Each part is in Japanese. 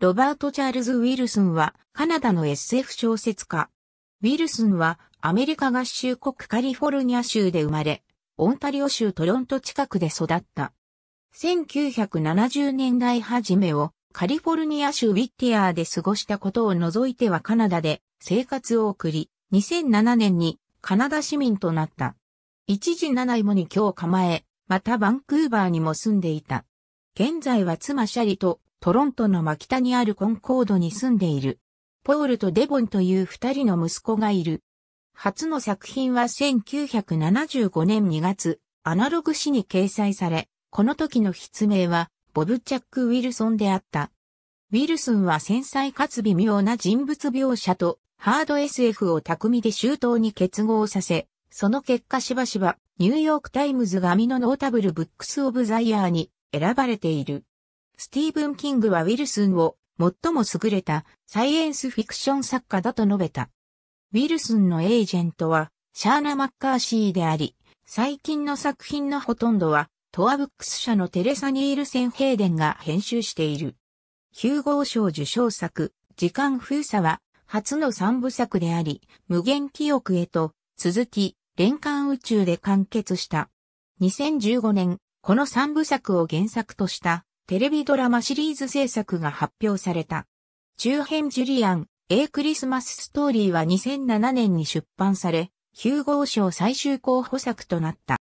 ロバート・チャールズ・ウィルスンはカナダの SF 小説家。ウィルスンはアメリカ合衆国カリフォルニア州で生まれ、オンタリオ州トロント近くで育った。1970年代初めをカリフォルニア州ウィッティアーで過ごしたことを除いてはカナダで生活を送り、2007年にカナダ市民となった。一時七位もに今日構え、またバンクーバーにも住んでいた。現在は妻シャリとトロントの真北にあるコンコードに住んでいる。ポールとデボンという二人の息子がいる。初の作品は1975年2月、アナログ誌に掲載され、この時の筆名は、ボブ・チャック・ウィルソンであった。ウィルソンは繊細かつ微妙な人物描写と、ハード SF を巧みで周到に結合させ、その結果しばしば、ニューヨークタイムズ紙のノータブルブックスオブザイヤーに選ばれている。スティーブン・キングはウィルスンを最も優れたサイエンスフィクション作家だと述べた。ウィルスンのエージェントはシャーナ・マッカーシーであり、最近の作品のほとんどはトアブックス社のテレサ・ニールセン・ヘイデンが編集している。ヒューゴー賞受賞作、時間封鎖は初の三部作であり、無限記憶へと続き、連環宇宙で完結した。2015年、この三部作を原作としたテレビドラマシリーズ制作が発表された。中編ジュリアン、A クリスマスストーリーは2007年に出版され、ヒューゴー賞最終候補作となった。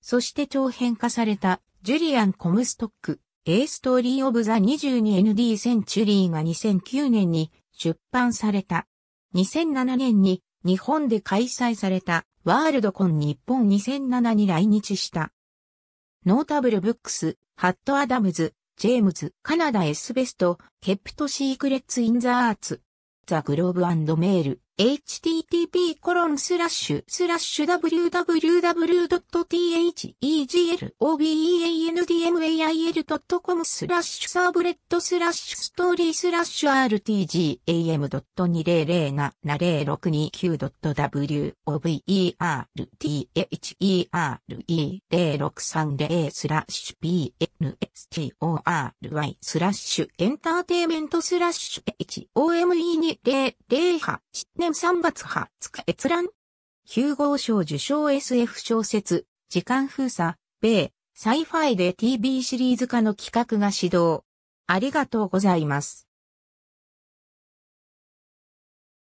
そして長編化された、ジュリアン・コムストック、A ストーリー・オブ・ザ・ 22ND センチュリーが2009年に出版された。2007年に日本で開催されたワールドコン日本2007に来日した。ノータブルブックス、ハット・アダムズ、ジェームズ、カナダ S ベスト、ケプトシークレッツ・イン・ザ・アーツ、ザ・グローブメール。http コロンスラッシュスラッシュ w w w t h e g l o b a n d m a i l c o m スラッシュサーブレットスラッシュストーリースラッシュ rtg.am.2007-0629.wverthere0630 スラッシュ pnstory スラッシュエンターテイメントスラッシュ home2008 年3月20日閲覧ヒューゴー賞受賞 SF 小説、時間封鎖、米、サイファイで TV シリーズ化の企画が始動。ありがとうございます。